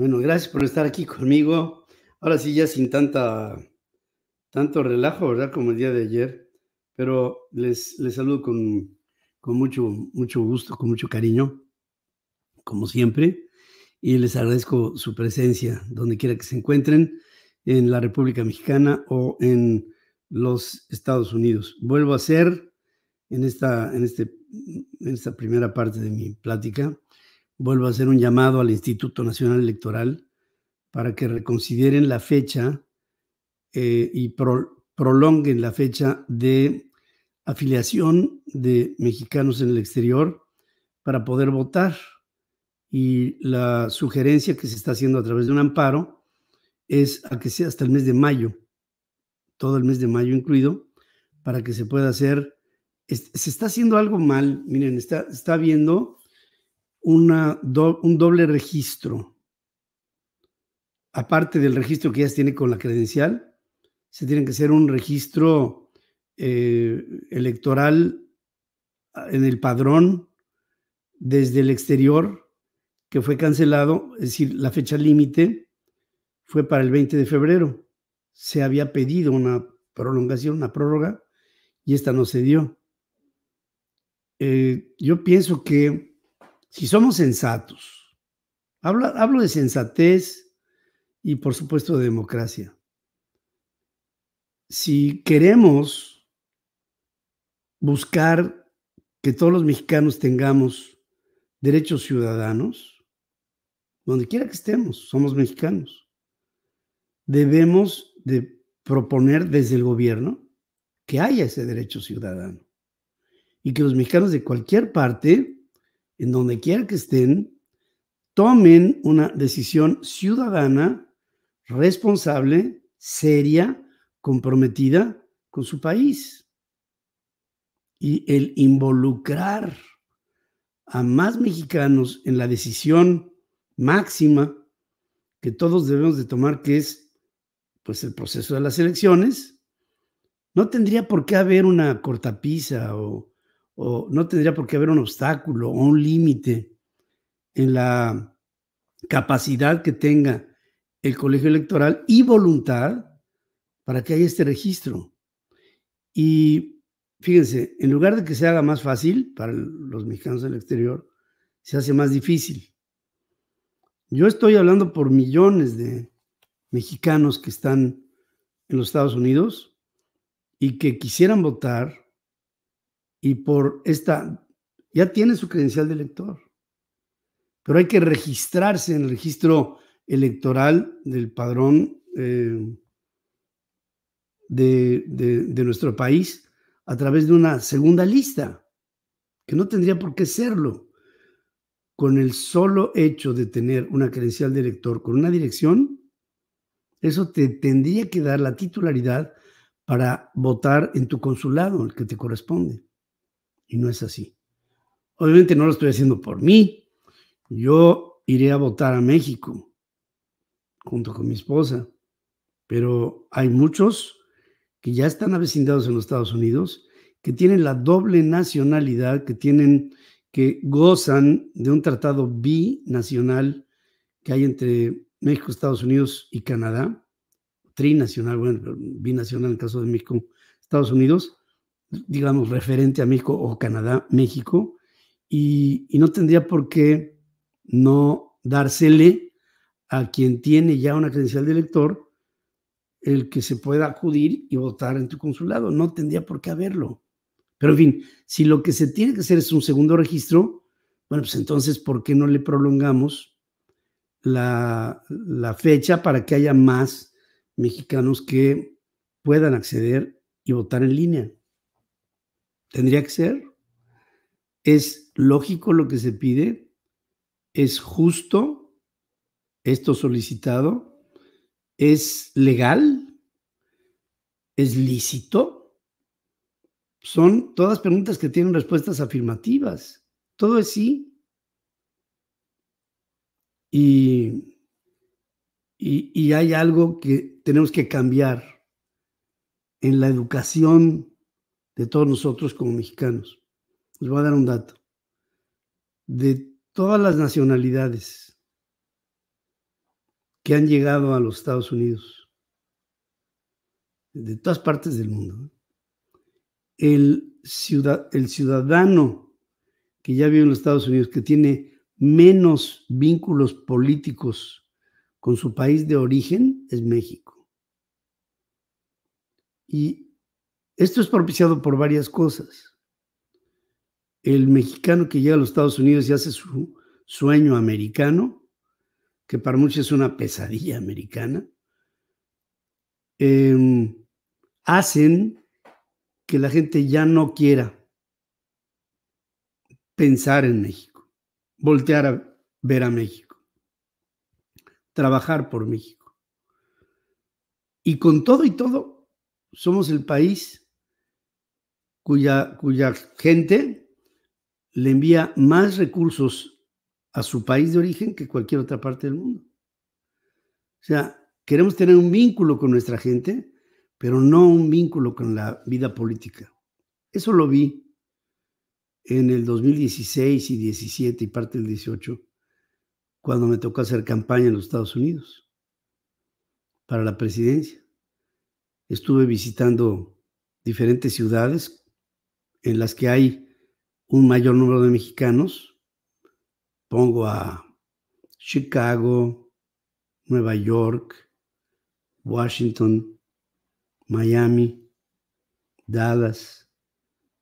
Bueno, gracias por estar aquí conmigo. Ahora sí, ya sin tanta, tanto relajo, ¿verdad? Como el día de ayer. Pero les, les saludo con, con mucho, mucho gusto, con mucho cariño, como siempre. Y les agradezco su presencia, donde quiera que se encuentren, en la República Mexicana o en los Estados Unidos. Vuelvo a hacer en esta, en este, en esta primera parte de mi plática vuelvo a hacer un llamado al Instituto Nacional Electoral para que reconsideren la fecha eh, y prolonguen la fecha de afiliación de mexicanos en el exterior para poder votar. Y la sugerencia que se está haciendo a través de un amparo es a que sea hasta el mes de mayo, todo el mes de mayo incluido, para que se pueda hacer. Se está haciendo algo mal, miren, está, está viendo un doble registro. Aparte del registro que ya se tiene con la credencial, se tiene que hacer un registro eh, electoral ah, en el padrón desde el exterior que fue cancelado, es decir, la fecha límite fue para el 20 de febrero. Se había pedido una prolongación, una prórroga, y esta no se dio. Eh, yo pienso que si somos sensatos, hablo, de sensatez y por supuesto de democracia, si queremos buscar que todos los mexicanos tengamos derechos ciudadanos, donde quiera que estemos, somos mexicanos, debemos de proponer desde el gobierno que haya ese derecho ciudadano y que los mexicanos de cualquier parte en donde quiera que estén, tomen una decisión ciudadana, responsable, seria, comprometida con su país. Y el involucrar a más mexicanos en la decisión máxima que todos debemos de tomar, que es pues el proceso de las elecciones, no tendría por qué haber una cortapisa o no tendría por qué haber un obstáculo o un límite en la capacidad que tenga el colegio electoral y voluntad para que haya este registro. Y fíjense, en lugar de que se haga más fácil para los mexicanos del exterior, se hace más difícil. Yo estoy hablando por millones de mexicanos que están en los Estados Unidos y que quisieran votar y por esta, ya tiene su credencial de elector, pero hay que registrarse en el registro electoral del padrón eh, de, de nuestro país a través de una segunda lista, que no tendría por qué serlo con el solo hecho de tener una credencial de elector con una dirección, eso te tendría que dar la titularidad para votar en tu consulado, el que te corresponde. Y no es así. Obviamente no lo estoy haciendo por mí. Yo iré a votar a México junto con mi esposa. Pero hay muchos que ya están avecindados en los Estados Unidos, que tienen la doble nacionalidad, que tienen, que gozan de un tratado binacional que hay entre México, Estados Unidos y Canadá, trinacional, bueno, binacional en el caso de México, Estados Unidos, digamos, referente a México o Canadá, México, y, no tendría por qué no dársele a quien tiene ya una credencial de elector el que se pueda acudir y votar en tu consulado. No tendría por qué haberlo. Pero en fin, si lo que se tiene que hacer es un segundo registro, bueno, pues entonces, ¿por qué no le prolongamos la fecha para que haya más mexicanos que puedan acceder y votar en línea? Tendría que ser. Es lógico lo que se pide. Es justo esto solicitado. Es legal. Es lícito. Son todas preguntas que tienen respuestas afirmativas. Todo es sí. Y, y, hay algo que tenemos que cambiar en la educación de todos nosotros como mexicanos. Les voy a dar un dato. De todas las nacionalidades que han llegado a los Estados Unidos, de todas partes del mundo, el, ciudad, el ciudadano que ya vive en los Estados Unidos, que tiene menos vínculos políticos con su país de origen, es México. Y esto es propiciado por varias cosas. El mexicano que llega a los Estados Unidos y hace su sueño americano, que para muchos es una pesadilla americana, em, hacen que la gente ya no quiera pensar en México, voltear a ver a México, trabajar por México. Y con todo y todo, somos el país cuya, gente le envía más recursos a su país de origen que cualquier otra parte del mundo. O sea, queremos tener un vínculo con nuestra gente, pero no un vínculo con la vida política. Eso lo vi en el 2016 y 17 y parte del 18, cuando me tocó hacer campaña en los Estados Unidos para la presidencia. Estuve visitando diferentes ciudades en las que hay un mayor número de mexicanos, pongo a Chicago, Nueva York, Washington, Miami, Dallas,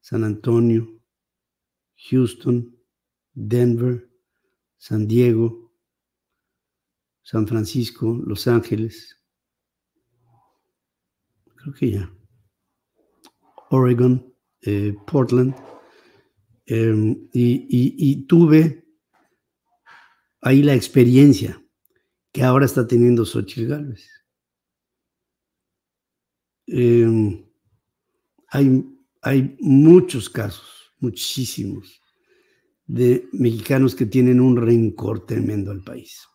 San Antonio, Houston, Denver, San Diego, San Francisco, Los Ángeles. Creo que ya. Oregon. Eh, Portland, em, y, tuve ahí la experiencia que ahora está teniendo Xochitl Gálvez. Em, hay, hay, muchos casos, muchísimos, de mexicanos que tienen un rencor tremendo al país.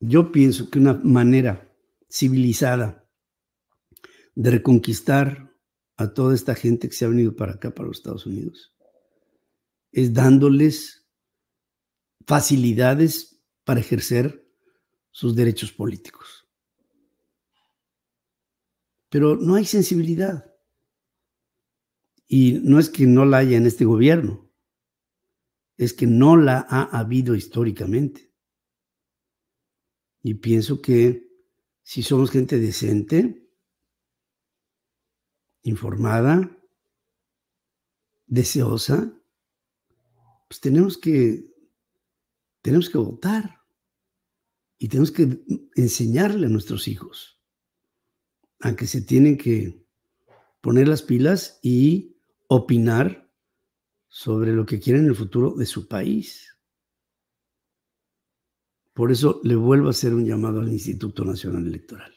Yo pienso que una manera civilizada de reconquistar a toda esta gente que se ha venido para acá, para los Estados Unidos, es dándoles facilidades para ejercer sus derechos políticos. Pero no hay sensibilidad. Y no es que no la haya en este gobierno, es que no la ha habido históricamente. Y pienso que si somos gente decente, informada, deseosa, pues tenemos que, tenemos que votar y tenemos que enseñarle a nuestros hijos a que se tienen que poner las pilas y opinar sobre lo que quieren el futuro de su país. Por eso le vuelvo a hacer un llamado al Instituto Nacional Electoral.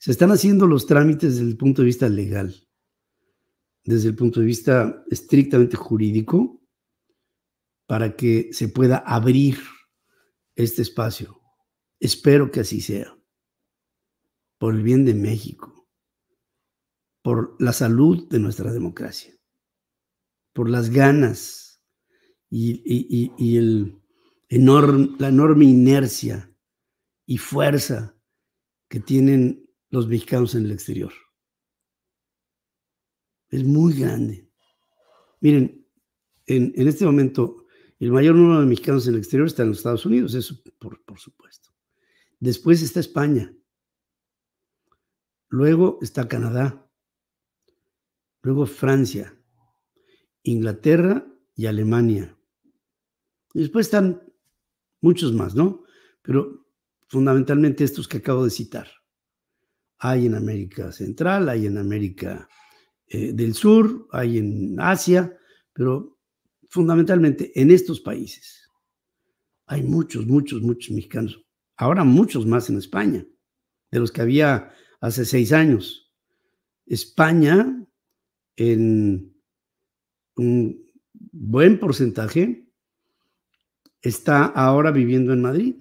Se están haciendo los trámites desde el punto de vista legal, desde el punto de vista estrictamente jurídico, para que se pueda abrir este espacio. Espero que así sea, por el bien de México, por la salud de nuestra democracia, por las ganas y, el la enorme inercia y fuerza que tienen los mexicanos en el exterior. Es muy grande. Miren, en, este momento, el mayor número de mexicanos en el exterior está en los Estados Unidos, eso por, por supuesto. Después está España. Luego está Canadá. Luego Francia, Inglaterra y Alemania. después están muchos más, ¿no? Pero fundamentalmente estos que acabo de citar. Hay en América Central, hay en América eh, del Sur, hay en Asia, pero fundamentalmente en estos países. Hay muchos, muchos, muchos mexicanos. Ahora muchos más en España, de los que había hace seis años. España, en un buen porcentaje, está ahora viviendo en Madrid.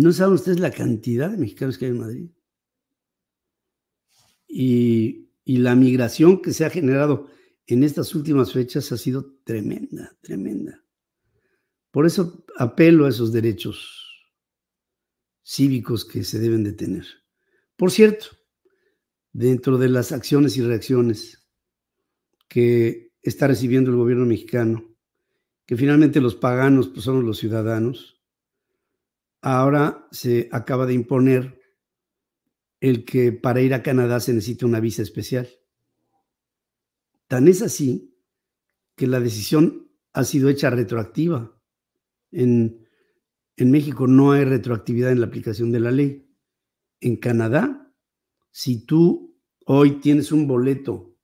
No saben ustedes la cantidad de mexicanos que hay en Madrid. Y, la migración que se ha generado en estas últimas fechas ha sido tremenda, tremenda. Por eso apelo a esos derechos cívicos que se deben de tener. Por cierto, dentro de las acciones y reacciones que está recibiendo el gobierno mexicano, que finalmente los paganos pues, son los ciudadanos, ahora se acaba de imponer el que para ir a Canadá se necesita una visa especial. Tan es así que la decisión ha sido hecha retroactiva. En, en México no hay retroactividad en la aplicación de la ley. En Canadá, si tú hoy tienes un boleto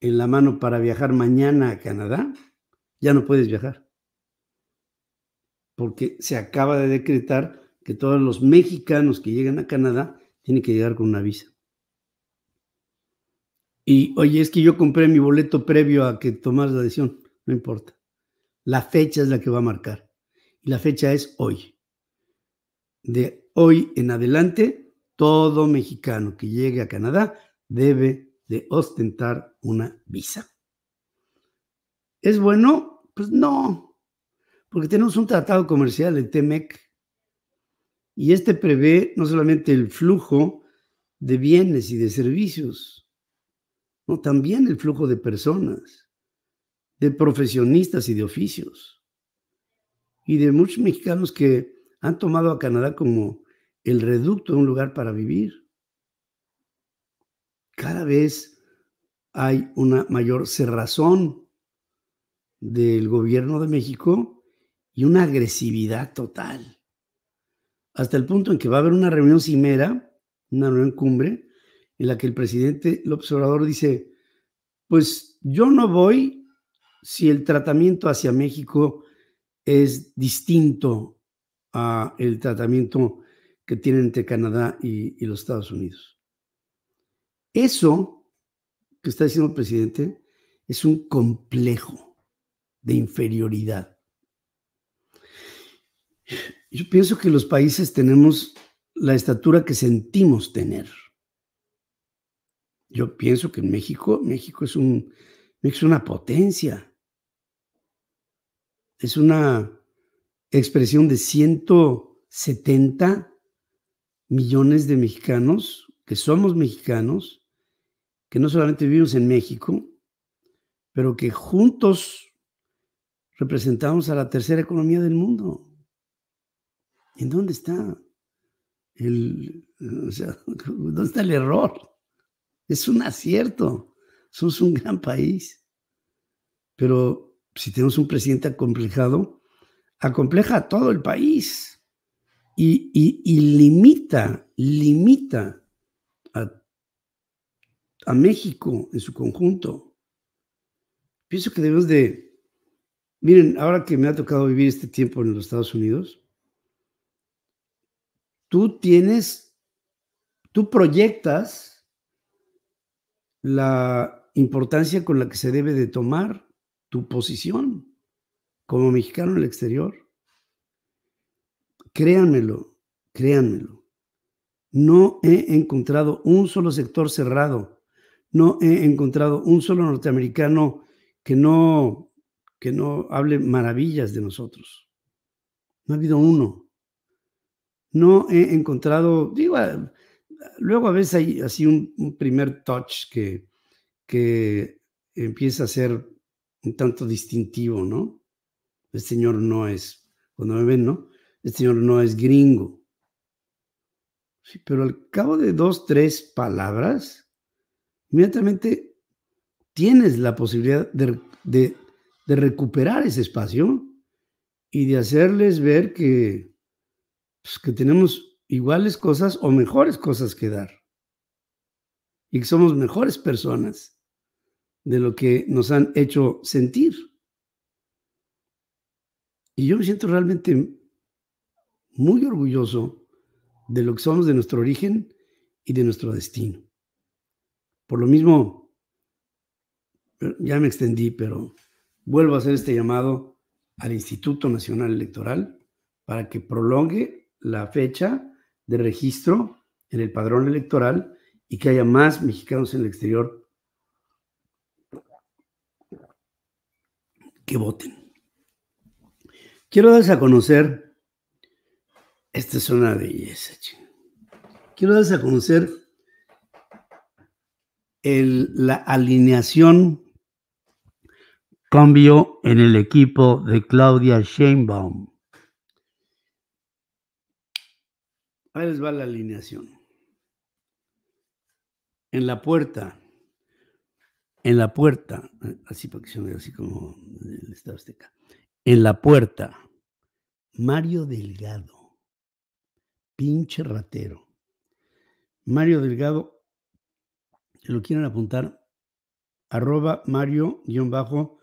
en la mano para viajar mañana a Canadá, ya no puedes viajar porque se acaba de decretar que todos los mexicanos que llegan a Canadá tienen que llegar con una visa. Y oye, es que yo compré mi boleto previo a que tomas la decisión, no importa. La fecha es la que va a marcar. Y la fecha es hoy. De hoy en adelante, todo mexicano que llegue a Canadá debe de ostentar una visa. ¿Es bueno? Pues no, porque tenemos un tratado comercial, el TEMEC, y este prevé no solamente el flujo de bienes y de servicios, no, también el flujo de personas, de profesionistas y de oficios, y de muchos mexicanos que han tomado a Canadá como el reducto de un lugar para vivir. Cada vez hay una mayor cerrazón del gobierno de México y una agresividad total. Hasta el punto en que va a haber una reunión cimera, una reunión cumbre, en la que el presidente, el observador, dice, pues yo no voy si el tratamiento hacia México es distinto a el tratamiento que tienen entre Canadá y los Estados Unidos. Eso que está diciendo el presidente es un complejo de inferioridad yo pienso que los países tenemos la estatura que sentimos tener. Yo pienso que en México, México es, un, es una potencia. Es una expresión de 170 millones de mexicanos, que somos mexicanos, que no solamente vivimos en México, pero que juntos representamos a la tercera economía del mundo. ¿En dónde está el, o sea, dónde está el error? Es un acierto. Somos un gran país. Pero si tenemos un presidente acomplejado, acompleja a todo el país y, limita, limita a, a México en su conjunto. Pienso que debemos de... Miren, ahora que me ha tocado vivir este tiempo en los Estados Unidos, tú tienes, tú proyectas la importancia con la que se debe de tomar tu posición como mexicano en el exterior. Créanmelo, créanmelo. No he encontrado un solo sector cerrado. No he encontrado un solo norteamericano que no, que no hable maravillas de nosotros. No ha habido uno no he encontrado, digo, ah, luego a veces hay así un, primer touch que, que empieza a ser un tanto distintivo, ¿no? El señor no es, cuando me ven, ¿no? El señor no es gringo. Sí, pero al cabo de dos, tres palabras, inmediatamente tienes la posibilidad de recuperar ese espacio y de hacerles ver que pues, que tenemos iguales cosas o mejores cosas que dar. Y que somos mejores personas de lo que nos han hecho sentir. Y yo me siento realmente muy orgulloso de lo que somos, de nuestro origen y de nuestro destino. Por lo mismo, ya me extendí, pero vuelvo a hacer este llamado al Instituto Nacional Electoral para que prolongue la fecha de registro en el padrón electoral y que haya más mexicanos en el exterior que voten. Quiero darles a conocer, esta zona de belleza, quiero darles a conocer el, la alineación cambio en el equipo de Claudia Sheinbaum. Ahí les va la alineación. En la puerta, en la puerta, así para que se así como el Estado Azteca. En la puerta, Mario Delgado, pinche ratero. Mario Delgado, lo quieren apuntar, arroba Mario-Delgado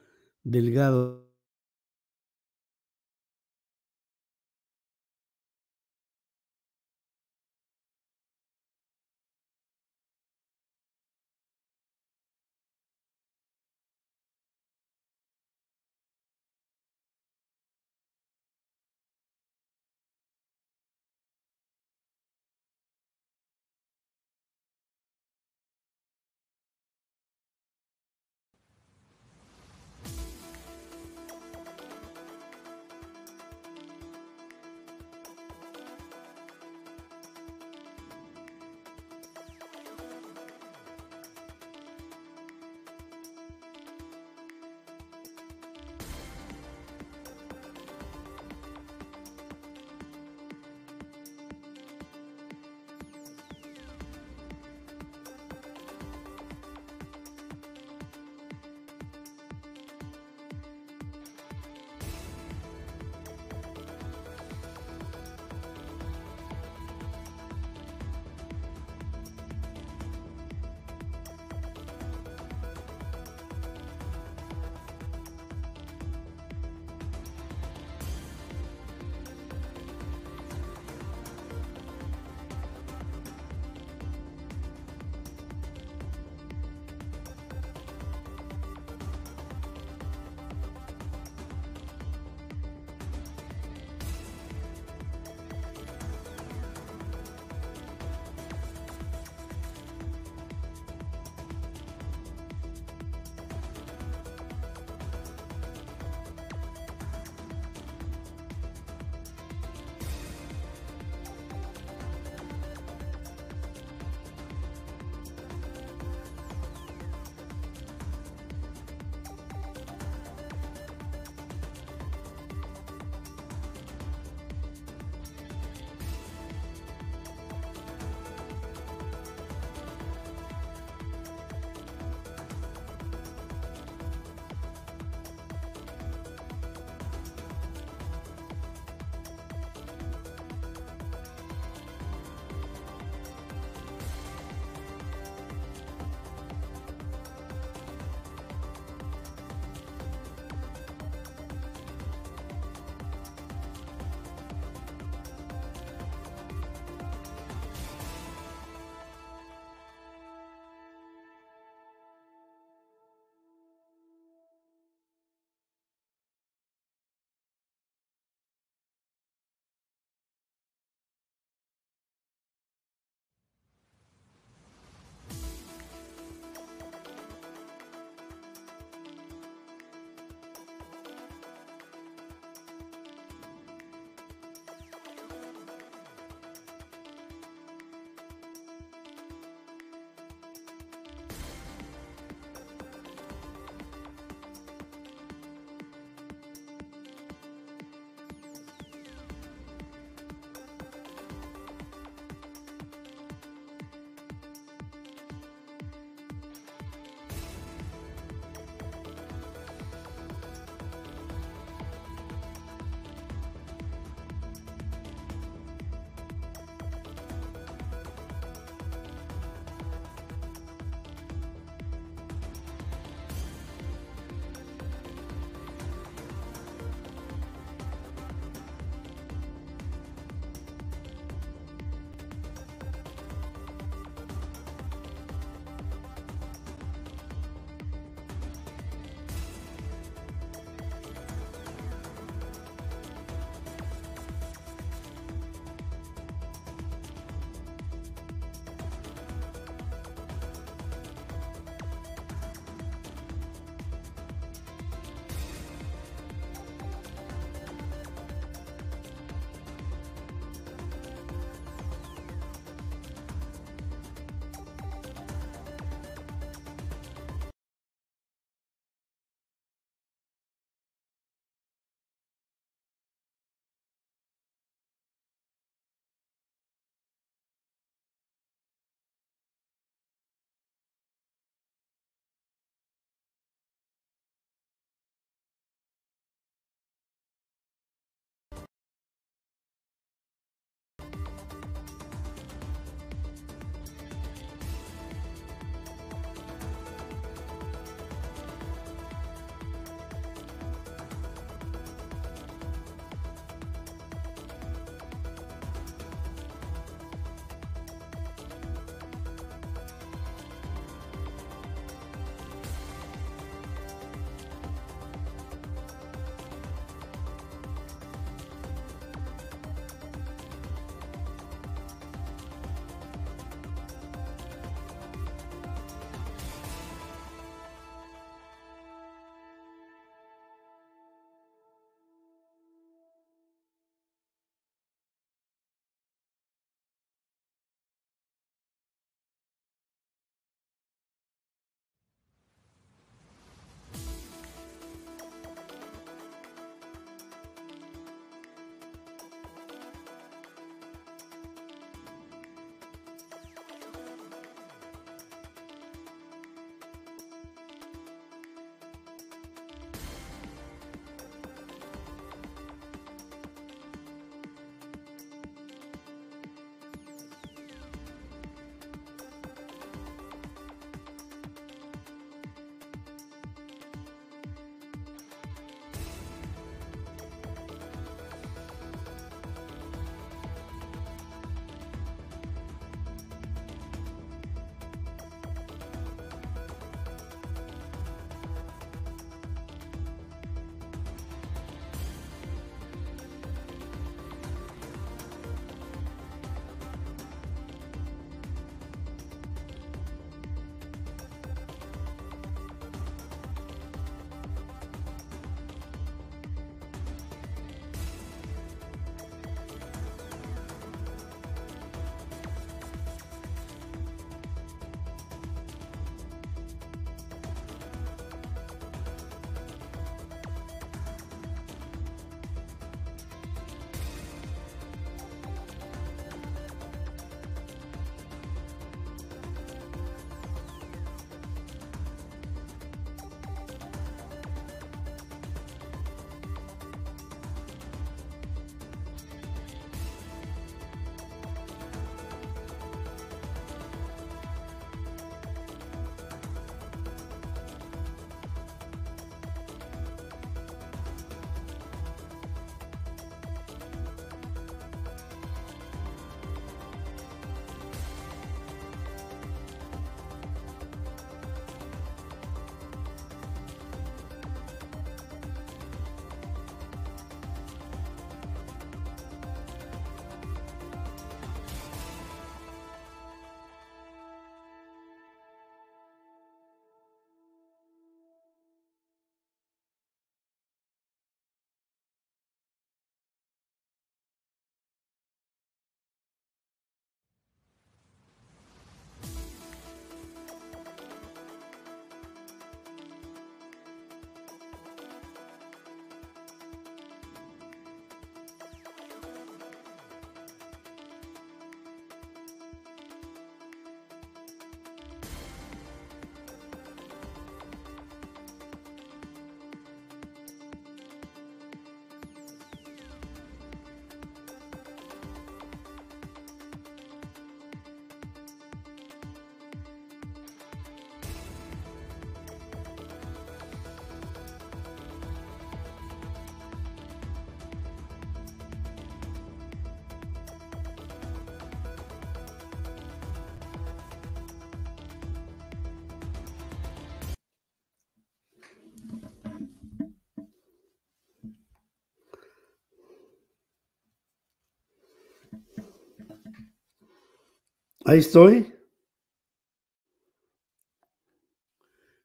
Ahí estoy.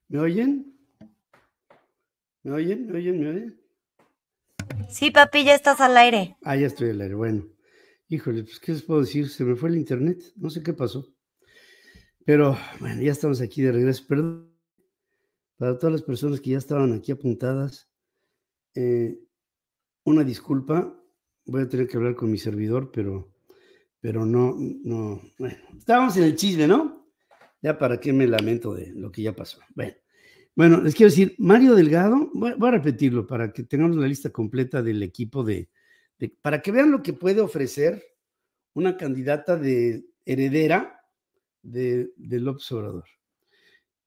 ¿Me oyen? ¿Me oyen? ¿Me oyen? ¿Me oyen? Sí, papi, ya estás al aire. Ah, ya estoy al aire. Bueno, híjole, pues, ¿qué les puedo decir? Se me fue el internet, no sé qué pasó. Pero bueno, ya estamos aquí de regreso. Perdón para todas las personas que ya estaban aquí apuntadas. Eh, una disculpa, voy a tener que hablar con mi servidor, pero pero no, no, bueno, estábamos en el chisme, ¿no? Ya para qué me lamento de lo que ya pasó. Bueno, bueno les quiero decir, Mario Delgado, voy, a repetirlo para que tengamos la lista completa del equipo de, para que vean lo que puede ofrecer una candidata de heredera de, de López Obrador.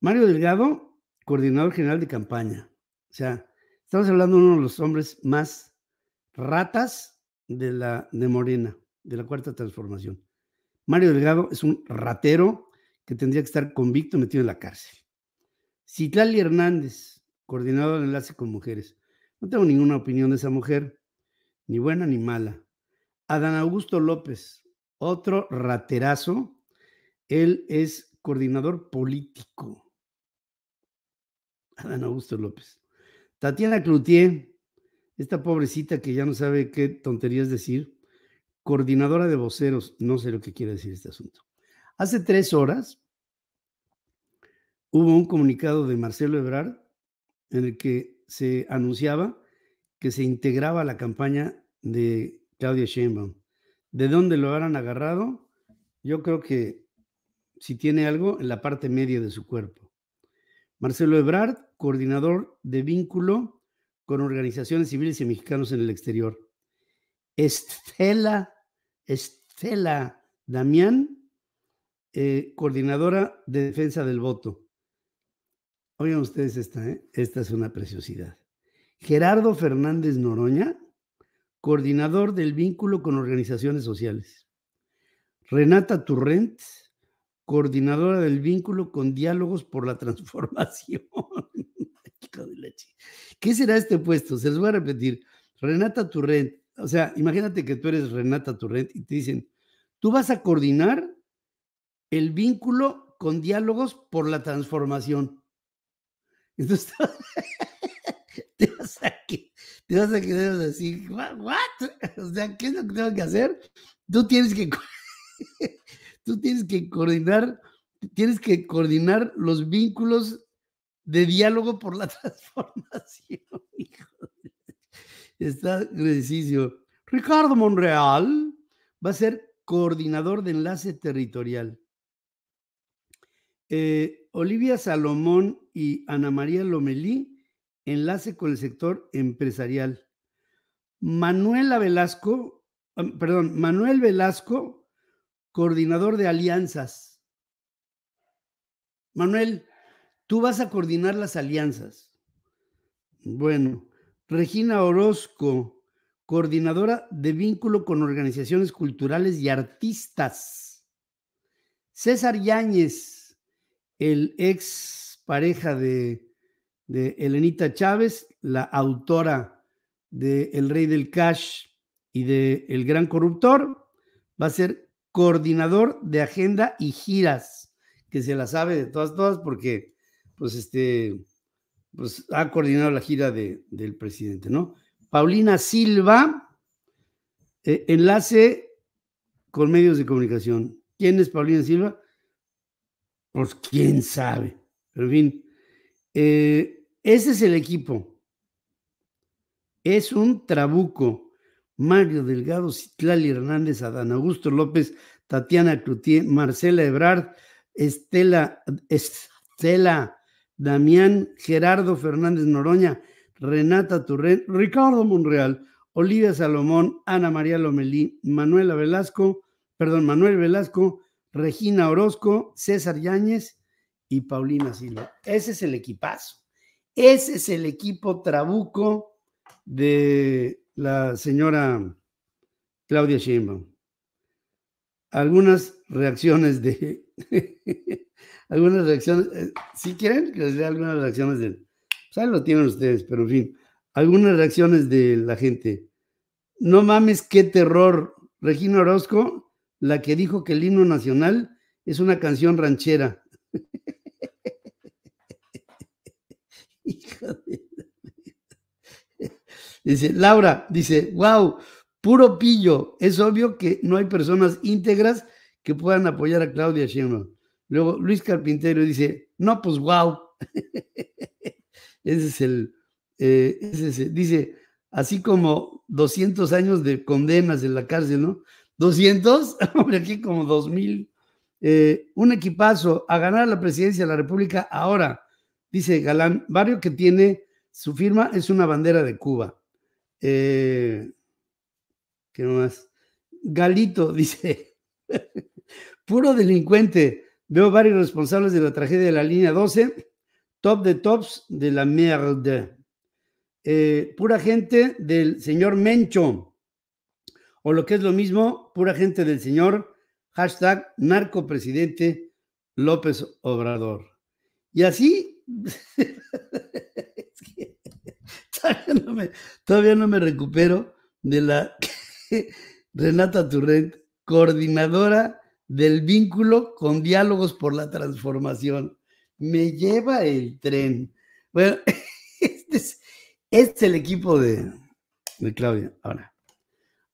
Mario Delgado, coordinador general de campaña. O sea, estamos hablando de uno de los hombres más ratas de la de Morena de la cuarta transformación. Mario Delgado es un ratero que tendría que estar convicto y metido en la cárcel. Citlali Hernández, coordinador del enlace con mujeres. No tengo ninguna opinión de esa mujer, ni buena ni mala. Adán Augusto López, otro raterazo. Él es coordinador político. Adán Augusto López. Tatiana Cloutier, esta pobrecita que ya no sabe qué tonterías decir, coordinadora de voceros, no sé lo que quiere decir este asunto. Hace tres horas hubo un comunicado de Marcelo Ebrard en el que se anunciaba que se integraba la campaña de Claudia Sheinbaum. ¿De dónde lo habrán agarrado? Yo creo que si tiene algo en la parte media de su cuerpo. Marcelo Ebrard, coordinador de vínculo con organizaciones civiles y mexicanos en el exterior. Estela Estela Damián, eh, coordinadora de defensa del voto. Oigan ustedes esta, ¿eh? Esta es una preciosidad. Gerardo Fernández Noroña, coordinador del vínculo con organizaciones sociales. Renata Turrent, coordinadora del vínculo con diálogos por la transformación. ¿Qué será este puesto? Se los voy a repetir. Renata Turrent, o sea, imagínate que tú eres Renata Turret y te dicen, tú vas a coordinar el vínculo con diálogos por la transformación. Entonces te vas a, te vas a quedar así, ¿what? O sea, ¿qué es lo que tengo que hacer? Tú tienes que, tú tienes que coordinar, tienes que coordinar los vínculos de diálogo por la transformación, hijo está ejercicio. Ricardo Monreal va a ser coordinador de enlace territorial. Eh, Olivia Salomón y Ana María Lomelí, enlace con el sector empresarial. Manuela Velasco, ah, perdón, Manuel Velasco, coordinador de alianzas. Manuel, tú vas a coordinar las alianzas. Bueno, Regina Orozco, coordinadora de vínculo con organizaciones culturales y artistas. César Yáñez, el ex pareja de, de Elenita Chávez, la autora de El Rey del Cash y de El Gran Corruptor, va a ser coordinador de agenda y giras, que se la sabe de todas, todas, porque pues este, pues, ha coordinado la gira de, del presidente, ¿no? Paulina Silva, eh, enlace con medios de comunicación. ¿Quién es Paulina Silva? Pues quién sabe. Pero en fin, eh, ese es el equipo. Es un trabuco. Mario Delgado, Citlali Hernández, Adán Augusto López, Tatiana Cloutier, Marcela Ebrard, Estela, Estela Damián Gerardo Fernández Noroña, Renata Turren, Ricardo Monreal, Olivia Salomón, Ana María Lomelí, Manuela Velasco, perdón, Manuel Velasco, Regina Orozco, César Yáñez y Paulina Silva. Ese es el equipazo. Ese es el equipo trabuco de la señora Claudia Sheinbaum. Algunas reacciones de algunas reacciones, eh, si quieren que les dé algunas reacciones del, pues, lo tienen ustedes, pero en fin, algunas reacciones de la gente. No mames, qué terror. Regina Orozco, la que dijo que el himno nacional es una canción ranchera. Dice, Laura, dice, wow, puro pillo. Es obvio que no hay personas íntegras que puedan apoyar a Claudia Sheinbaum. Luego Luis Carpintero dice, no, pues wow. ese es el, eh, ese dice, así como 200 años de condenas en la cárcel, ¿no? 200, hombre, aquí como 2000. Eh, un equipazo a ganar la presidencia de la República ahora, dice Galán, barrio que tiene su firma es una bandera de Cuba. Eh, ¿Qué más? Galito dice, Puro delincuente. Veo varios responsables de la tragedia de la línea 12, top de tops de la mierda. Eh, pura gente del señor Mencho, o lo que es lo mismo, pura gente del señor hashtag narcopresidente López Obrador. Y así, todavía, no me, recupero de la Renata Turrent coordinadora del vínculo con Diálogos por la Transformación. Me lleva el tren. Bueno, este es, el equipo de, Claudia. Ahora,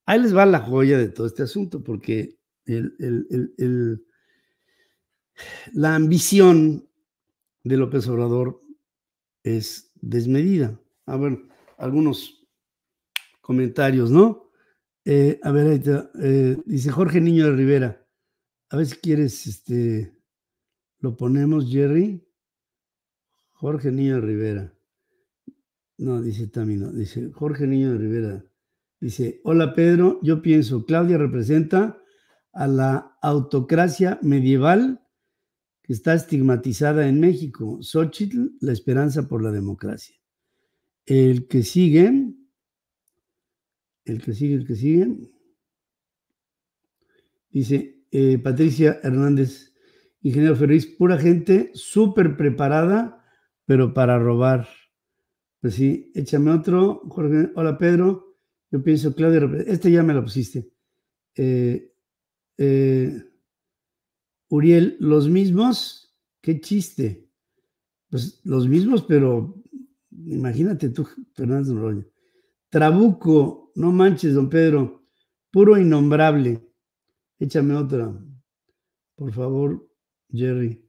ahí les va la joya de todo este asunto, porque la ambición de López Obrador es desmedida. a ah, ver algunos comentarios, ¿no? Eh, a ver, eh, dice Jorge Niño de Rivera. A ver si quieres, este, lo ponemos, Jerry. Jorge Niño de Rivera. No, dice Tamino, dice Jorge Niño de Rivera. Dice, hola Pedro, yo pienso, Claudia representa a la autocracia medieval que está estigmatizada en México. Xochitl, la esperanza por la democracia. El que sigue, el que sigue, el que sigue. Dice eh, Patricia Hernández, ingeniero Ferriz, pura gente súper preparada, pero para robar. Pues sí, échame otro. Jorge, hola Pedro. Yo pienso, Claudia, este ya me lo pusiste. Eh, eh, Uriel, los mismos, qué chiste. Pues los mismos, pero imagínate tú, Fernández Trabuco, no manches, don Pedro. Puro innombrable. Échame otra. Por favor, Jerry.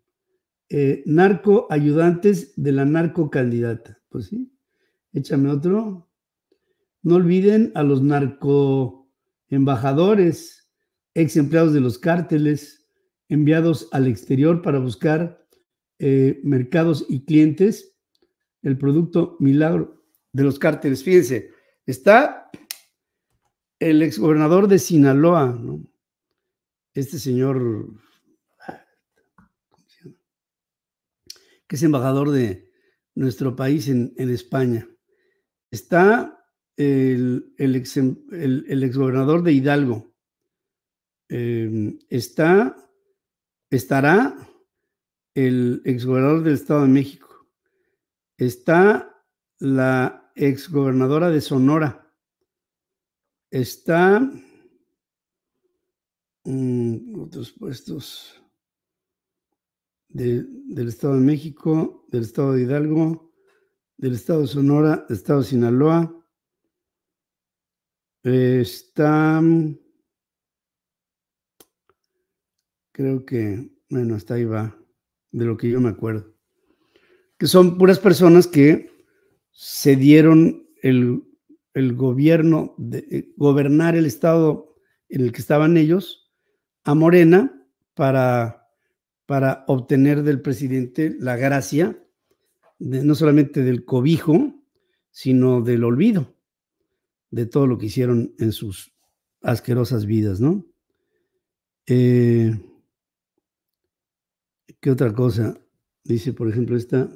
Eh, narco ayudantes de la narco candidata. Pues sí. Échame otro. No olviden a los narco embajadores, ex empleados de los cárteles, enviados al exterior para buscar eh, mercados y clientes. El producto milagro de los cárteles. Fíjense, Está el exgobernador de Sinaloa, Este señor que es embajador de nuestro país en, España. Está el, exgobernador de Hidalgo. Em, está, estará el exgobernador del Estado de México. Está la exgobernadora de Sonora. Está mm, otros puestos del Estado de México, del Estado de Hidalgo, del Estado de Sonora, del Estado de Sinaloa. Está, mm, creo que, bueno, hasta ahí va, de lo que yo me acuerdo. Que son puras personas que se dieron el, gobierno, de, eh, gobernar el estado en el que estaban ellos a Morena para, para obtener del presidente la gracia, no solamente del cobijo, sino del olvido de todo lo que hicieron en sus asquerosas vidas, ¿no? Eh, ¿Qué otra cosa? Dice, por ejemplo, esta.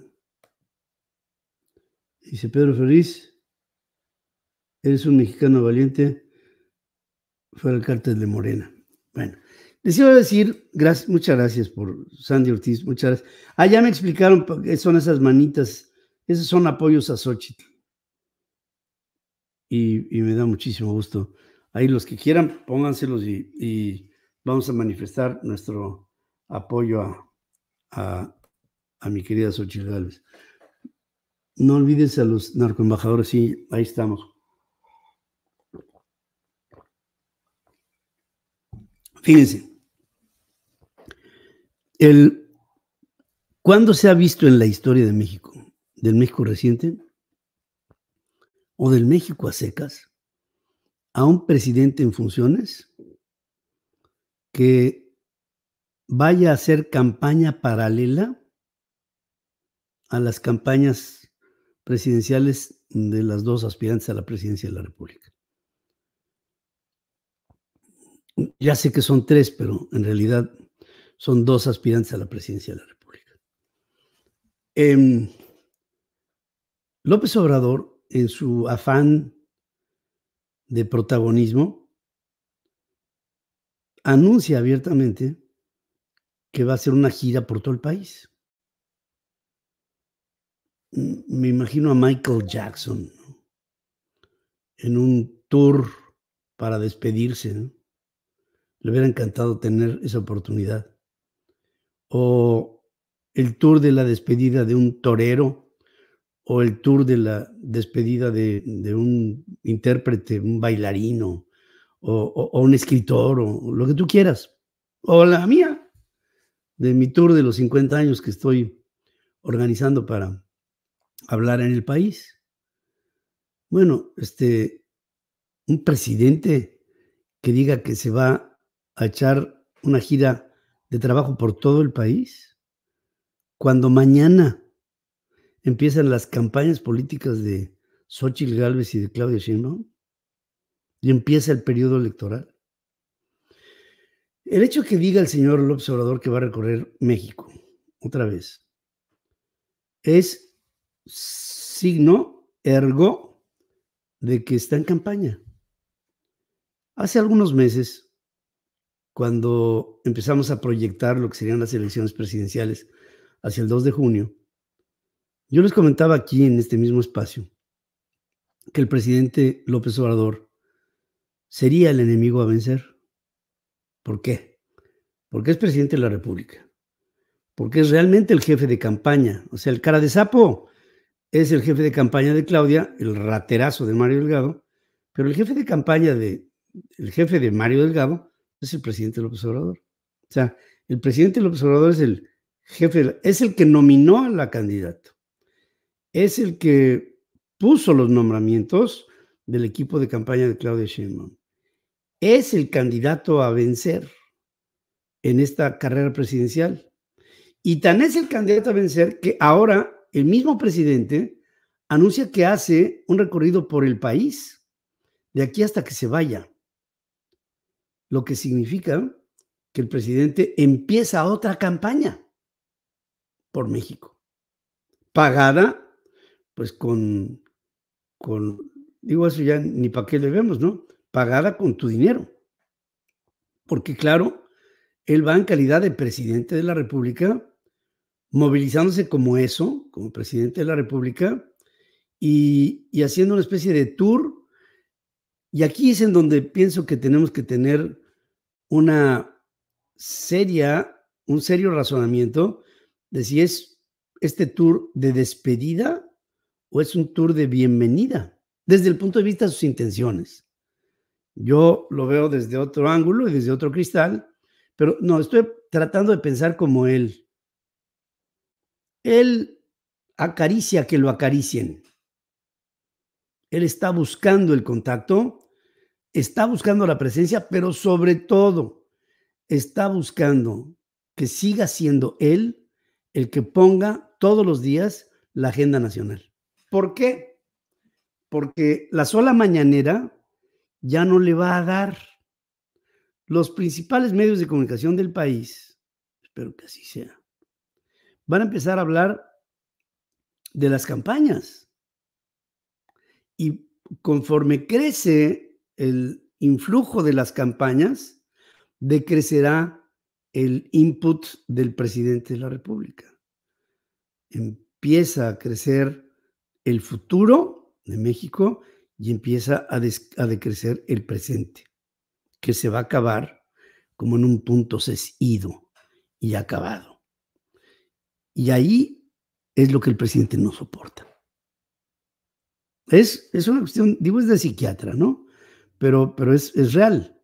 Dice Pedro feliz eres un mexicano valiente, fue al cártel de Morena. Bueno, les iba a decir, muchas gracias por Sandy Ortiz, muchas gracias. Ah, ya me explicaron qué son esas manitas, esos son apoyos a Xochitl. Y, me da muchísimo gusto. Ahí los que quieran, pónganselos y, y vamos a manifestar nuestro apoyo a, mi querida Xochitl Gálvez. No olvides a los narcoembajadores, sí, ahí estamos. Fíjense, el, ¿cuándo se ha visto en la historia de México, del México reciente o del México a secas, a un presidente en funciones que vaya a hacer campaña paralela a las campañas presidenciales de las dos aspirantes a la presidencia de la República. Ya sé que son tres, pero en realidad son dos aspirantes a la presidencia de la República. Em, López Obrador, en su afán de protagonismo, anuncia abiertamente que va a hacer una gira por todo el país me imagino a Michael Jackson en un tour para despedirse. Le hubiera encantado tener esa oportunidad. O el tour de la despedida de un torero, o el tour de la despedida de, un intérprete, un bailarino, o, o, un escritor, o lo que tú quieras. O la mía, de mi tour de los 50 años que estoy organizando para hablar en el país. Bueno, este, un presidente que diga que se va a echar una gira de trabajo por todo el país, cuando mañana empiezan las campañas políticas de Xochitl Gálvez y de Claudio Sheinbaum y empieza el periodo electoral. El hecho que diga el señor López Obrador que va a recorrer México otra vez es signo, ergo, de que está en campaña. Hace algunos meses, cuando empezamos a proyectar lo que serían las elecciones presidenciales hacia el 2 de junio, yo les comentaba aquí en este mismo espacio que el presidente López Obrador sería el enemigo a vencer. ¿Por qué? Porque es presidente de la República. Porque es realmente el jefe de campaña, o sea, el cara de sapo es el jefe de campaña de Claudia, el raterazo de Mario Delgado, pero el jefe de campaña de, el jefe de Mario Delgado es el presidente del observador O sea, el presidente del observador es el jefe, es el que nominó a la candidata, es el que puso los nombramientos del equipo de campaña de Claudia Sheinbaum. Es el candidato a vencer en esta carrera presidencial. Y tan es el candidato a vencer que ahora el mismo presidente anuncia que hace un recorrido por el país, de aquí hasta que se vaya. Lo que significa que el presidente empieza otra campaña por México, pagada, pues con, con digo eso ya ni para qué le vemos, ¿no? Pagada con tu dinero. Porque claro, él va en calidad de presidente de la República movilizándose como eso, como presidente de la República, y, haciendo una especie de tour. Y aquí es en donde pienso que tenemos que tener una seria, un serio razonamiento de si es este tour de despedida o es un tour de bienvenida, desde el punto de vista de sus intenciones. Yo lo veo desde otro ángulo y desde otro cristal, pero no, estoy tratando de pensar como él él acaricia que lo acaricien. Él está buscando el contacto, está buscando la presencia, pero sobre todo está buscando que siga siendo Él el que ponga todos los días la agenda nacional. ¿Por qué? Porque la sola mañanera ya no le va a dar. Los principales medios de comunicación del país, espero que así sea, van a empezar a hablar de las campañas. Y conforme crece el influjo de las campañas, decrecerá el input del presidente de la República. Empieza a crecer el futuro de México y empieza a, decrecer el presente, que se va a acabar como en un punto ido y acabado. Y ahí es lo que el presidente no soporta. Es, es una cuestión, digo, es de psiquiatra, ¿no? Pero, pero es, es real.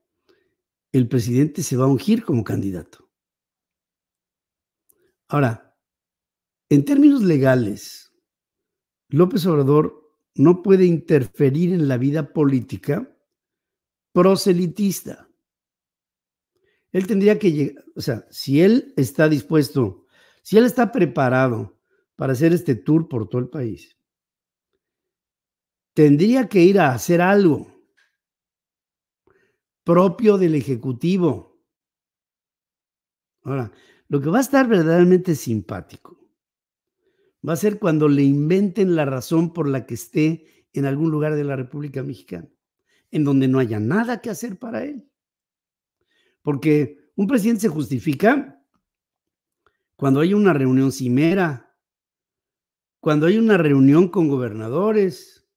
El presidente se va a ungir como candidato. Ahora, en términos legales, López Obrador no puede interferir en la vida política proselitista. Él tendría que llegar, o sea, si él está dispuesto si él está preparado para hacer este tour por todo el país, tendría que ir a hacer algo propio del Ejecutivo. Ahora, lo que va a estar verdaderamente simpático va a ser cuando le inventen la razón por la que esté en algún lugar de la República Mexicana, en donde no haya nada que hacer para él. Porque un presidente se justifica cuando hay una reunión cimera, cuando hay una reunión con gobernadores,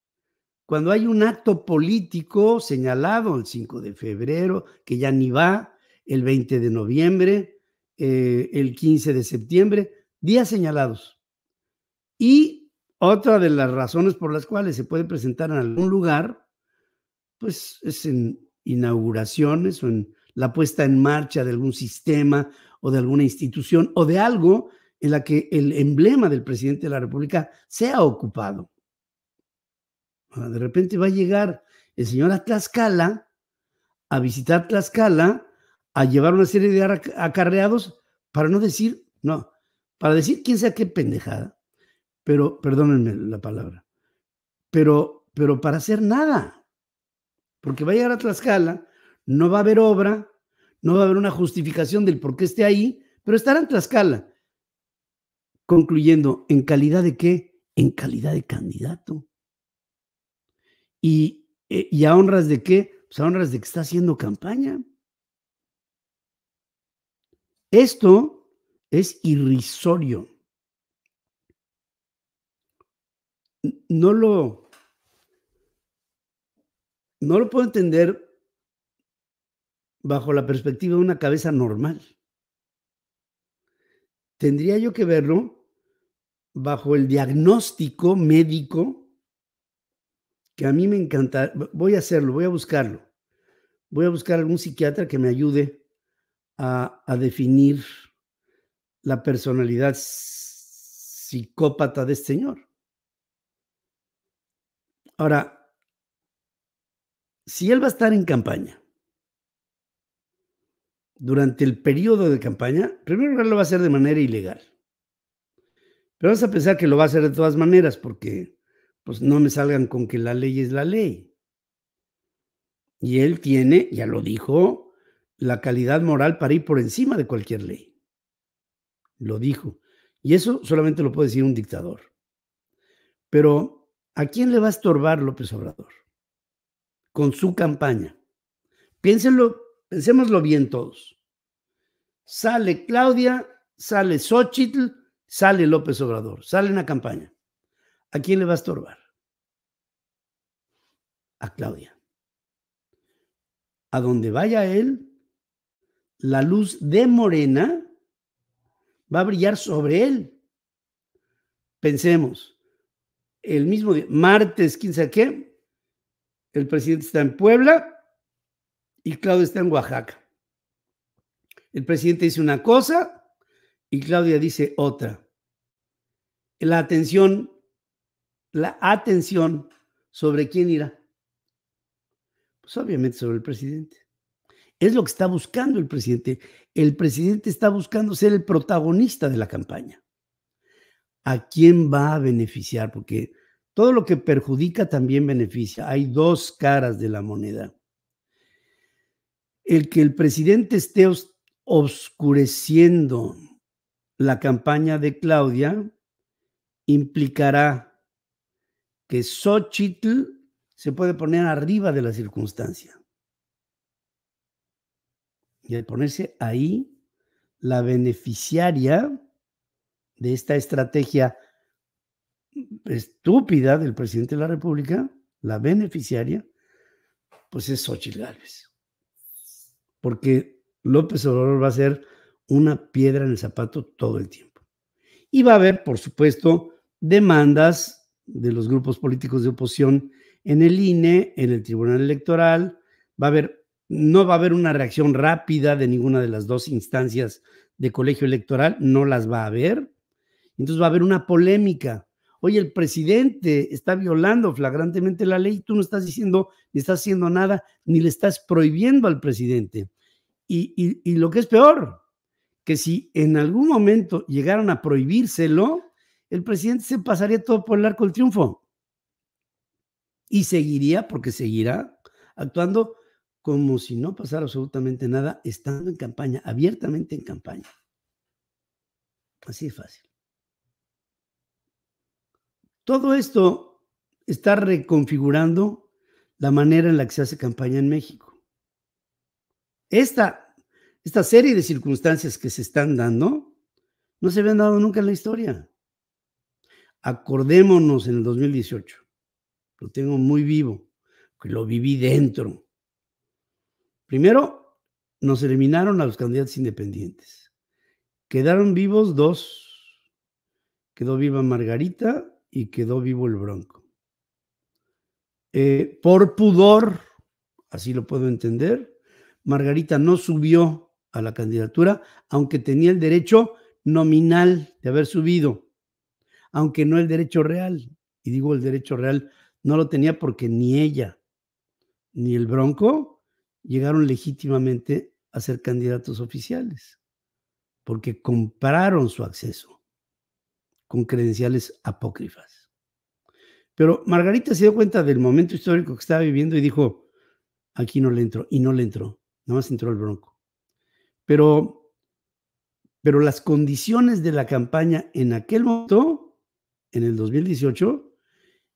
cuando hay un acto político señalado el 5 de febrero, que ya ni va, el 20 de noviembre, eh, el 15 de septiembre, días señalados. Y otra de las razones por las cuales se puede presentar en algún lugar, pues es en inauguraciones o en la puesta en marcha de algún sistema o de alguna institución o de algo en la que el emblema del presidente de la República sea ocupado. Ah, de repente va a llegar el señor a Tlaxcala a visitar Tlaxcala, a llevar una serie de acarreados para no decir, no, para decir quién sea qué pendejada, pero perdónenme la palabra, pero, pero para hacer nada, porque va a llegar a Tlaxcala, no va a haber obra, no va a haber una justificación del por qué esté ahí, pero estará en Tlaxcala. Concluyendo, ¿en calidad de qué? En calidad de candidato. ¿Y, eh, a honras de qué? Pues a honras de que está haciendo campaña. Esto es irrisorio. No lo, no lo puedo entender bajo la perspectiva de una cabeza normal. Tendría yo que verlo bajo el diagnóstico médico que a mí me encanta. Voy a hacerlo, voy a buscarlo. Voy a buscar algún psiquiatra que me ayude a, a definir la personalidad psicópata de este señor. Ahora, si él va a estar en campaña, durante el periodo de campaña, primero lo va a hacer de manera ilegal. Pero vas a pensar que lo va a hacer de todas maneras, porque pues no me salgan con que la ley es la ley. Y él tiene, ya lo dijo, la calidad moral para ir por encima de cualquier ley. Lo dijo. Y eso solamente lo puede decir un dictador. Pero, ¿a quién le va a estorbar López Obrador? Con su campaña. Piénsenlo Pensémoslo bien todos. Sale Claudia, sale Xochitl, sale López Obrador, sale la campaña. ¿A quién le va a estorbar? A Claudia. A donde vaya él, la luz de Morena va a brillar sobre él. Pensemos, el mismo martes, quién sabe qué, el presidente está en Puebla, y Claudia está en Oaxaca. El presidente dice una cosa y Claudia dice otra. La atención, la atención sobre quién irá. Pues obviamente sobre el presidente. Es lo que está buscando el presidente. El presidente está buscando ser el protagonista de la campaña. ¿A quién va a beneficiar? Porque todo lo que perjudica también beneficia. Hay dos caras de la moneda el que el presidente esté oscureciendo la campaña de Claudia implicará que Xochitl se puede poner arriba de la circunstancia. Y al ponerse ahí, la beneficiaria de esta estrategia estúpida del presidente de la República, la beneficiaria, pues es Xochitl Gálvez porque López Obrador va a ser una piedra en el zapato todo el tiempo. Y va a haber, por supuesto, demandas de los grupos políticos de oposición en el INE, en el Tribunal Electoral, va a haber, no va a haber una reacción rápida de ninguna de las dos instancias de colegio electoral, no las va a haber. Entonces va a haber una polémica Oye, el presidente está violando flagrantemente la ley, tú no estás diciendo ni estás haciendo nada, ni le estás prohibiendo al presidente. Y, lo que es peor, que si en algún momento llegaran a prohibírselo, el presidente se pasaría todo por el arco del triunfo. Y seguiría, porque seguirá actuando como si no pasara absolutamente nada, estando en campaña, abiertamente en campaña. Así de fácil. Todo esto está reconfigurando la manera en la que se hace campaña en México. Esta, esta serie de circunstancias que se están dando no se habían dado nunca en la historia. Acordémonos en el 2018, lo tengo muy vivo, lo viví dentro. Primero, nos eliminaron a los candidatos independientes. Quedaron vivos dos. Quedó viva Margarita y quedó vivo el bronco. Eh, por pudor, así lo puedo entender, Margarita no subió a la candidatura, aunque tenía el derecho nominal de haber subido, aunque no el derecho real. Y digo el derecho real, no lo tenía porque ni ella ni el Bronco llegaron legítimamente a ser candidatos oficiales, porque compraron su acceso con credenciales apócrifas. Pero Margarita se dio cuenta del momento histórico que estaba viviendo y dijo, aquí no le entró, y no le entró, nada más entró el bronco. Pero, pero las condiciones de la campaña en aquel momento, en el 2018,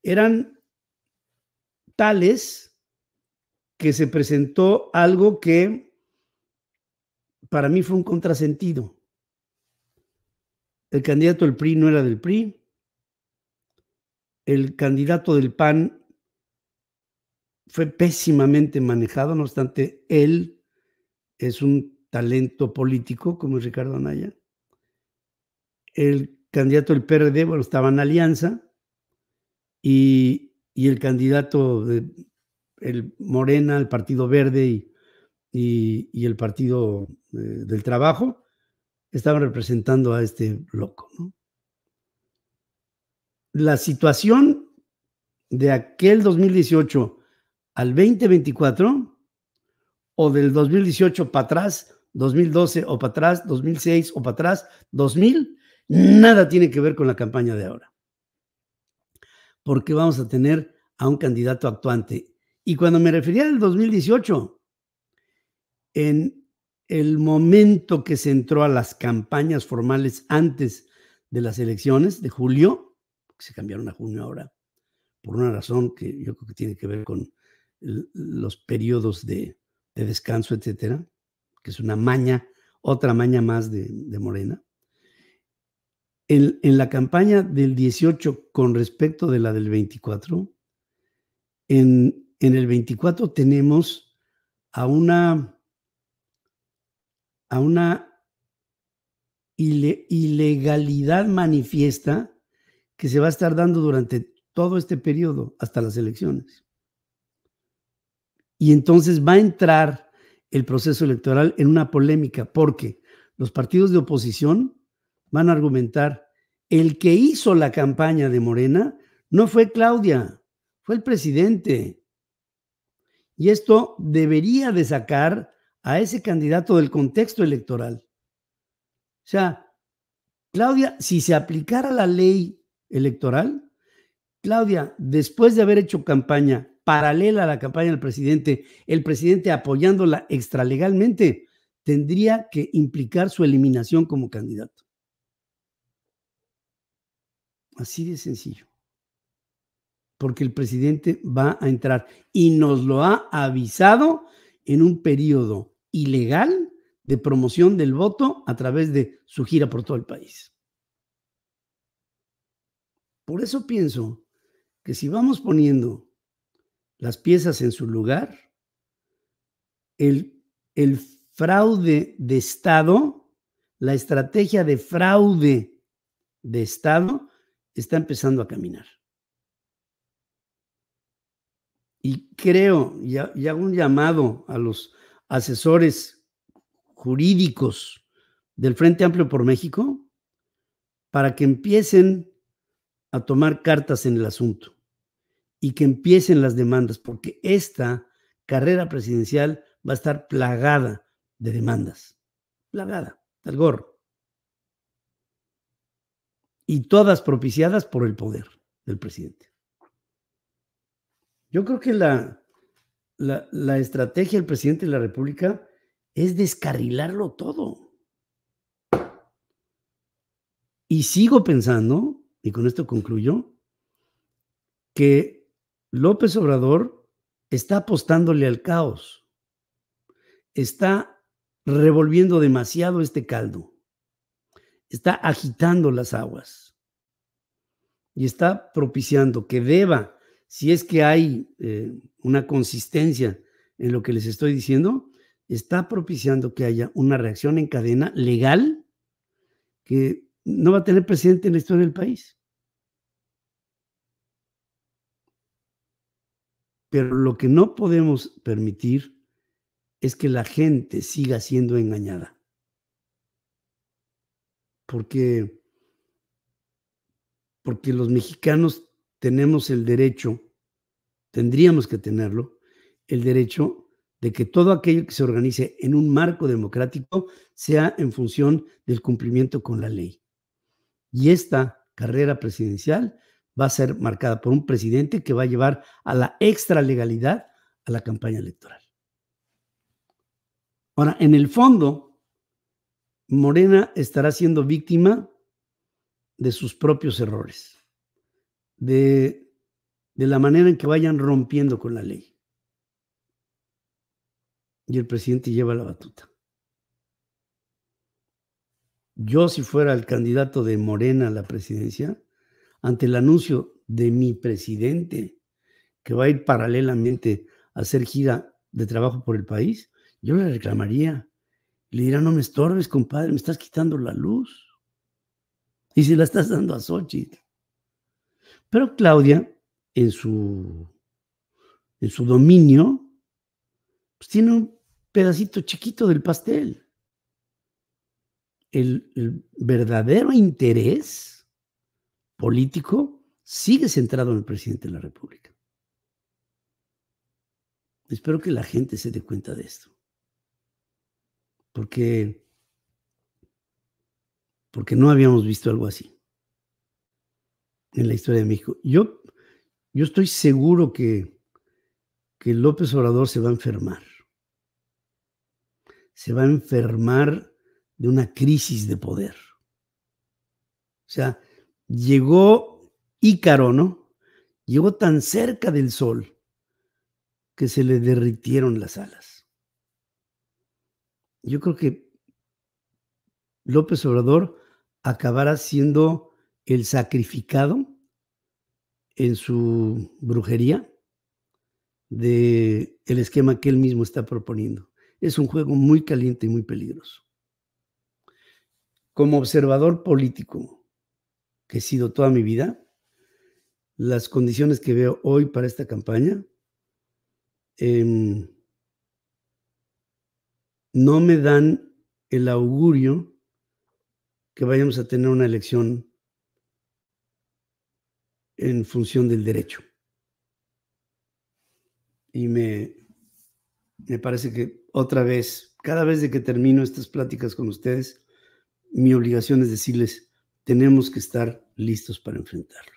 eran tales que se presentó algo que para mí fue un contrasentido. El candidato del PRI no era del PRI. El candidato del PAN fue pésimamente manejado, no obstante, él es un talento político como es Ricardo Anaya. El candidato del PRD, bueno, estaba en alianza y, el candidato de Morena, el Partido Verde y, el Partido eh, del Trabajo, estaban representando a este loco. ¿no? La situación de aquel 2018 al 2024 o del 2018 para atrás, 2012 o para atrás, 2006 o para atrás, 2000, nada tiene que ver con la campaña de ahora. Porque vamos a tener a un candidato actuante. Y cuando me refería al 2018, en el momento que se entró a las campañas formales antes de las elecciones de julio, que se cambiaron a junio ahora, por una razón que yo creo que tiene que ver con los periodos de, descanso, etcétera, que es una maña, otra maña más de, Morena. En, la campaña del 18 con respecto de la del 24, en, en el 24 tenemos a una a una ilegalidad manifiesta que se va a estar dando durante todo este periodo hasta las elecciones. Y entonces va a entrar el proceso electoral en una polémica porque los partidos de oposición van a argumentar, el que hizo la campaña de Morena no fue Claudia, fue el presidente. Y esto debería de sacar a ese candidato del contexto electoral. O sea, Claudia, si se aplicara la ley electoral, Claudia, después de haber hecho campaña paralela a la campaña del presidente, el presidente apoyándola extralegalmente, tendría que implicar su eliminación como candidato. Así de sencillo. Porque el presidente va a entrar y nos lo ha avisado en un periodo ilegal de promoción del voto a través de su gira por todo el país. Por eso pienso que si vamos poniendo las piezas en su lugar, el, el fraude de Estado, la estrategia de fraude de Estado está empezando a caminar. Y creo, y hago un llamado a los asesores jurídicos del Frente Amplio por México para que empiecen a tomar cartas en el asunto y que empiecen las demandas, porque esta carrera presidencial va a estar plagada de demandas, plagada, tal gorro. Y todas propiciadas por el poder del presidente. Yo creo que la, la, estrategia del presidente de la República es descarrilarlo todo. Y sigo pensando, y con esto concluyo, que López Obrador está apostándole al caos, está revolviendo demasiado este caldo, está agitando las aguas y está propiciando que deba si es que hay eh, una consistencia en lo que les estoy diciendo, está propiciando que haya una reacción en cadena legal que no va a tener presente en la historia del país. Pero lo que no podemos permitir es que la gente siga siendo engañada. porque los mexicanos tenemos el derecho, tendríamos que tenerlo, el derecho de que todo aquello que se organice en un marco democrático sea en función del cumplimiento con la ley. Y esta carrera presidencial va a ser marcada por un presidente que va a llevar a la extralegalidad a la campaña electoral. Ahora, en el fondo, Morena estará siendo víctima de sus propios errores de, de la manera en que vayan rompiendo con la ley. Y el presidente lleva la batuta. Yo si fuera el candidato de Morena a la presidencia, ante el anuncio de mi presidente, que va a ir paralelamente a hacer gira de trabajo por el país, yo le reclamaría. Le diría, no me estorbes, compadre, me estás quitando la luz. Y si la estás dando a Xochitl. Pero Claudia, en su, en su dominio, pues tiene un pedacito chiquito del pastel. El, verdadero interés político sigue centrado en el presidente de la República. Espero que la gente se dé cuenta de esto. porque no habíamos visto algo así en la historia de México. Yo, yo estoy seguro que, que López Obrador se va a enfermar. Se va a enfermar de una crisis de poder. O sea, llegó Ícaro, ¿no? Llegó tan cerca del sol que se le derritieron las alas. Yo creo que López Obrador acabará siendo el sacrificado en su brujería del el esquema que él mismo está proponiendo. Es un juego muy caliente y muy peligroso. Como observador político que he sido toda mi vida, las condiciones que veo hoy para esta campaña em, no me dan el augurio que vayamos a tener una elección en función del derecho. Y me, me parece que otra vez, cada vez de que termino estas pláticas con ustedes, mi obligación es decirles, tenemos que estar listos para enfrentarlo.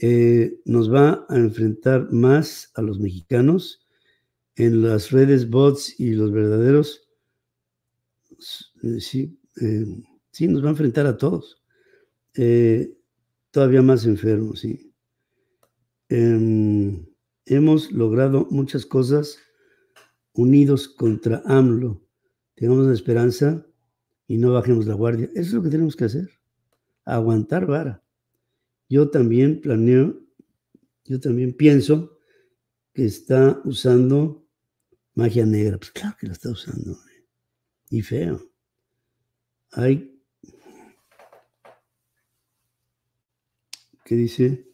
Eh, nos va a enfrentar más a los mexicanos en las redes bots y los verdaderos. Eh, eh, sí, nos va a enfrentar a todos todavía más enfermos. ¿sí? Em, hemos logrado muchas cosas unidos contra AMLO. Tengamos la esperanza y no bajemos la guardia. Eso es lo que tenemos que hacer. Aguantar vara. Yo también planeo, yo también pienso que está usando magia negra. Pues claro que la está usando. Eh, y feo. Hay que dice,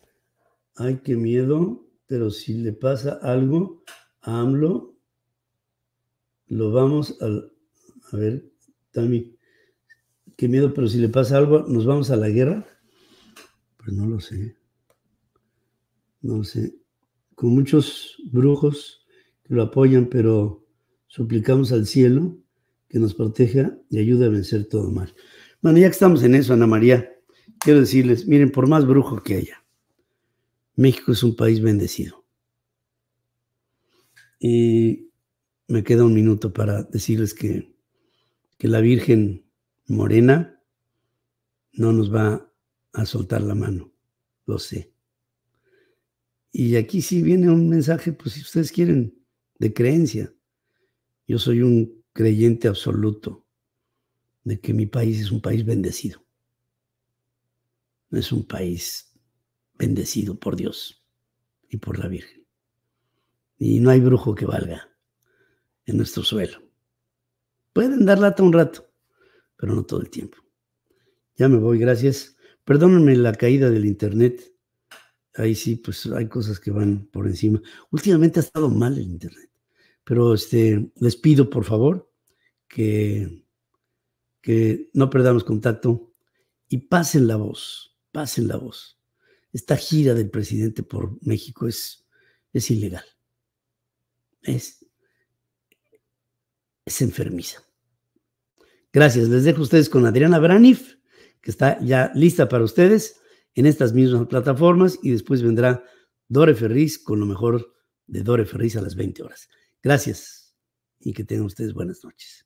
ay, qué miedo, pero si le pasa algo a AMLO, lo vamos al... A ver, Tami, qué miedo, pero si le pasa algo, ¿nos vamos a la guerra? Pues no lo sé. No lo sé. Con muchos brujos que lo apoyan, pero suplicamos al cielo que nos proteja y ayude a vencer todo mal. Bueno, ya que estamos en eso, Ana María, quiero decirles, miren, por más brujo que haya, México es un país bendecido. Y me queda un minuto para decirles que, la Virgen Morena no nos va a soltar la mano, lo sé. Y aquí sí viene un mensaje, pues si ustedes quieren, de creencia. Yo soy un creyente absoluto de que mi país es un país bendecido es un país bendecido por Dios y por la Virgen. Y no hay brujo que valga en nuestro suelo. Pueden dar lata un rato, pero no todo el tiempo. Ya me voy, gracias. Perdónenme la caída del internet. Ahí sí, pues hay cosas que van por encima. Últimamente ha estado mal el internet. Pero este, les pido, por favor, que, que no perdamos contacto y pasen la voz Pasen la voz. Esta gira del presidente por México es, es ilegal. Es, es enfermiza. Gracias. Les dejo a ustedes con Adriana Branif, que está ya lista para ustedes en estas mismas plataformas y después vendrá Dore Ferriz con lo mejor de Dore Ferriz a las 20 horas. Gracias y que tengan ustedes buenas noches.